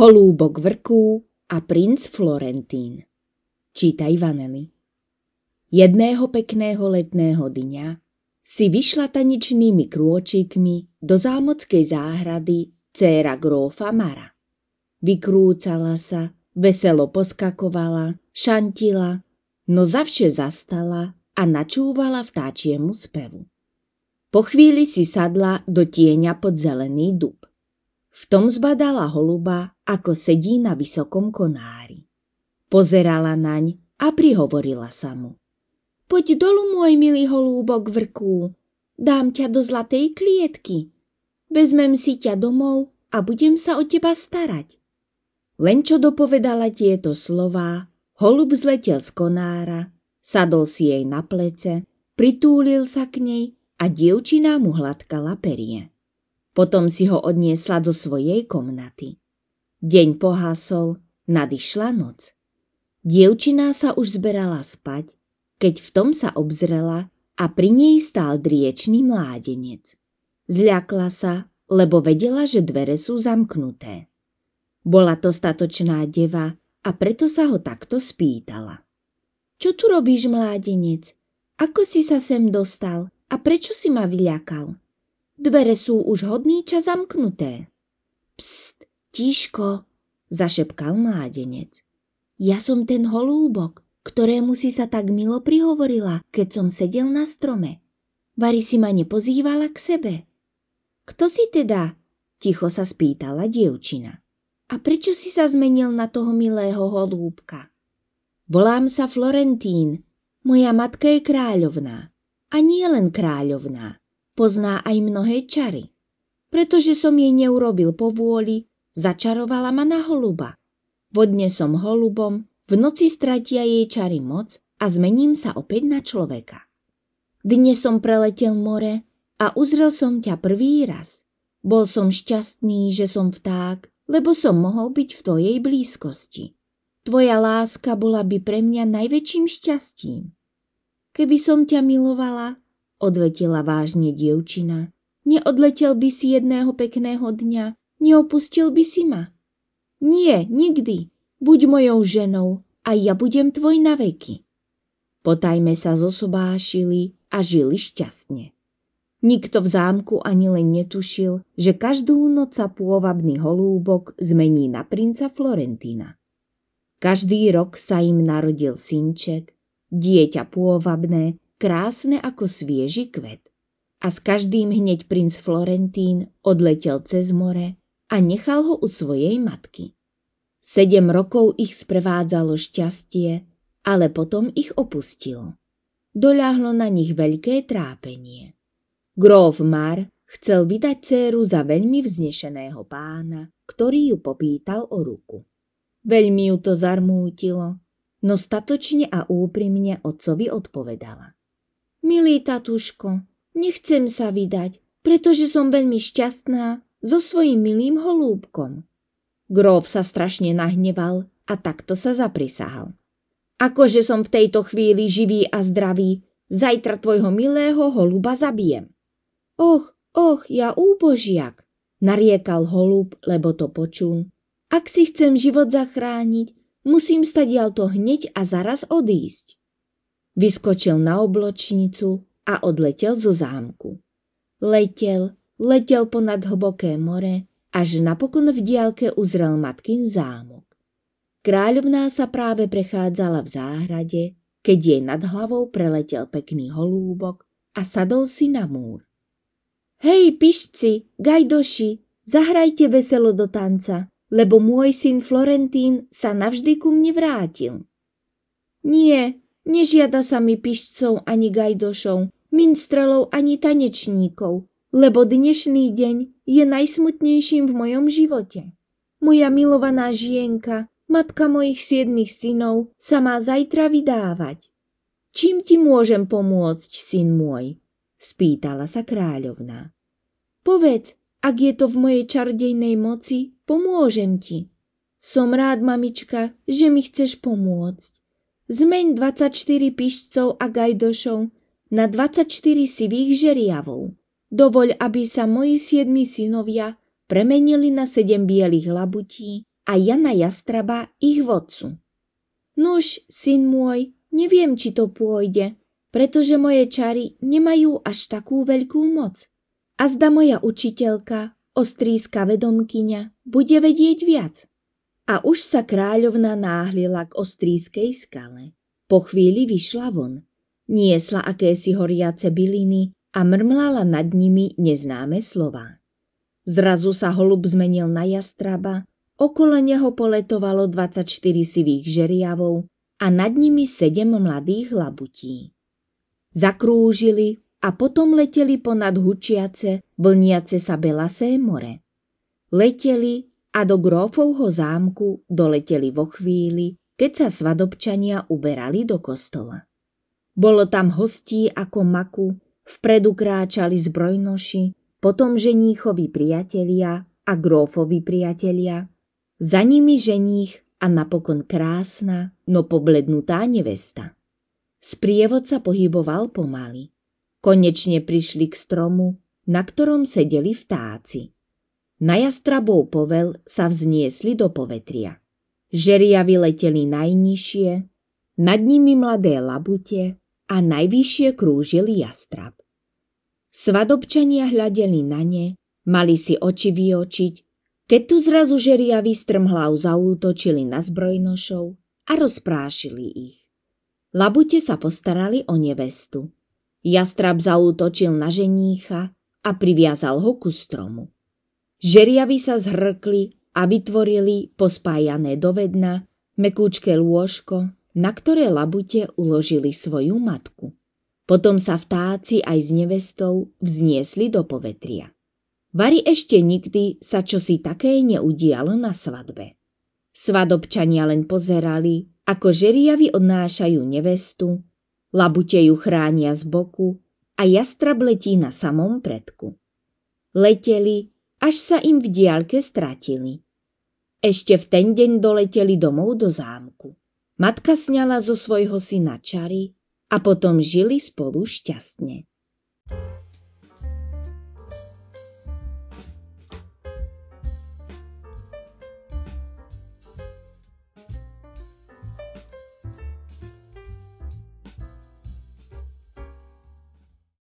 Holúbok vrkú a princ Florentín. Čítaj Vanely. Jedného pekného letného dňa si vyšla taničnými krôčikmi do zámockej záhrady céra grófa Mara. Vykrúcala sa, veselo poskakovala, šantila, no zavše zastala a načúvala vtáčiemu spevu. Po chvíli si sadla do tieňa pod zelený dub. V tom zbadala holuba ako sedí na vysokom konári. Pozerala naň a prihovorila sa mu. Poď dolu, môj milý holúbok vrkú, dám ťa do zlatej klietky. Vezmem si ťa domov a budem sa o teba starať. Len čo dopovedala tieto slová, holub zletel z konára, sadol si jej na plece, pritúlil sa k nej a dievčina mu hladkala perie. Potom si ho odniesla do svojej komnaty. Deň pohásol, nadišla noc. Dievčina sa už zberala spať, keď v tom sa obzrela a pri nej stál driečný mládenec. Zľakla sa, lebo vedela, že dvere sú zamknuté. Bola to statočná deva a preto sa ho takto spýtala. Čo tu robíš, mládenec? Ako si sa sem dostal a prečo si ma vyľakal? Dvere sú už hodný čas zamknuté. Pst, Tiško, zašepkal mládenec. Ja som ten holúbok, ktorému si sa tak milo prihovorila, keď som sedel na strome. Vary si ma nepozývala k sebe. Kto si teda? Ticho sa spýtala dievčina. A prečo si sa zmenil na toho milého holúbka? Volám sa Florentín. Moja matka je kráľovná. A nie len kráľovná. Pozná aj mnohé čary. Pretože som jej neurobil po vôli, Začarovala ma na holuba. Vodne som holubom, v noci stratia jej čary moc a zmením sa opäť na človeka. Dnes som preletel more a uzrel som ťa prvý raz. Bol som šťastný, že som vták, lebo som mohol byť v tvojej blízkosti. Tvoja láska bola by pre mňa najväčším šťastím. Keby som ťa milovala, odvetila vážne dievčina, neodletel by si jedného pekného dňa neopustil by si ma. Nie, nikdy. Buď mojou ženou a ja budem tvoj na veky. Potajme sa zosobášili a žili šťastne. Nikto v zámku ani len netušil, že každú noc sa pôvabný holúbok zmení na princa Florentína. Každý rok sa im narodil synček, dieťa pôvabné, krásne ako svieži kvet. A s každým hneď princ Florentín odletel cez more a nechal ho u svojej matky. Sedem rokov ich sprevádzalo šťastie, ale potom ich opustil. Doľahlo na nich veľké trápenie. Gróf Mar chcel vydať céru za veľmi vznešeného pána, ktorý ju popýtal o ruku. Veľmi ju to zarmútilo, no statočne a úprimne otcovi odpovedala. Milý tatuško, nechcem sa vydať, pretože som veľmi šťastná so svojím milým holúbkom. Gróf sa strašne nahneval a takto sa zaprisahal. Akože som v tejto chvíli živý a zdravý, zajtra tvojho milého holuba zabijem. Och, och, ja úbožiak, nariekal holub, lebo to počul. Ak si chcem život zachrániť, musím ja to hneď a zaraz odísť. Vyskočil na obločnicu a odletel zo zámku. Letel, letel ponad hlboké more, až napokon v diálke uzrel matkin zámok. Kráľovná sa práve prechádzala v záhrade, keď jej nad hlavou preletel pekný holúbok a sadol si na múr. Hej, pišci, gajdoši, zahrajte veselo do tanca, lebo môj syn Florentín sa navždy ku mne vrátil. Nie, nežiada sa mi pišcov ani gajdošov, minstrelov ani tanečníkov, lebo dnešný deň je najsmutnejším v mojom živote. Moja milovaná žienka, matka mojich siedmých synov, sa má zajtra vydávať. Čím ti môžem pomôcť, syn môj? spýtala sa kráľovna. Povedz, ak je to v mojej čardejnej moci, pomôžem ti. Som rád, mamička, že mi chceš pomôcť. Zmeň 24 pišcov a gajdošov na 24 sivých žeriavov. Dovoľ, aby sa moji siedmi synovia premenili na sedem bielých labutí a Jana Jastraba ich vodcu. Nuž, syn môj, neviem, či to pôjde, pretože moje čary nemajú až takú veľkú moc. A zda moja učiteľka, ostríska vedomkyňa, bude vedieť viac. A už sa kráľovna náhlila k ostrískej skale. Po chvíli vyšla von. Niesla akési horiace byliny a mrmlala nad nimi neznáme slova. Zrazu sa holub zmenil na jastraba, okolo neho poletovalo 24 sivých žeriavov a nad nimi sedem mladých labutí. Zakrúžili a potom leteli ponad hučiace, vlniace sa belasé more. Leteli a do grófovho zámku doleteli vo chvíli, keď sa svadobčania uberali do kostola. Bolo tam hostí ako maku, Vpredu kráčali zbrojnoši, potom ženíchovi priatelia a grófovi priatelia, za nimi ženích a napokon krásna, no poblednutá nevesta. Sprievod sa pohyboval pomaly. Konečne prišli k stromu, na ktorom sedeli vtáci. Na jastrabou povel sa vzniesli do povetria. Žeria vyleteli najnižšie, nad nimi mladé labute, a najvyššie krúžil jastrab. Svadobčania hľadeli na ne, mali si oči vyočiť, keď tu zrazu žeriavy strmhlav zaútočili na zbrojnošov a rozprášili ich. Labute sa postarali o nevestu. Jastrab zaútočil na ženícha a priviazal ho ku stromu. Žeriavy sa zhrkli a vytvorili pospájané do mekúčke lôžko, na ktoré labute uložili svoju matku. Potom sa vtáci aj s nevestou vzniesli do povetria. Vari ešte nikdy sa čosi také neudialo na svadbe. Svadobčania len pozerali, ako žeriavy odnášajú nevestu, labute ju chránia z boku a jastrab letí na samom predku. Leteli, až sa im v diaľke stratili. Ešte v ten deň doleteli domov do zámku. Matka sňala zo svojho syna čary a potom žili spolu šťastne.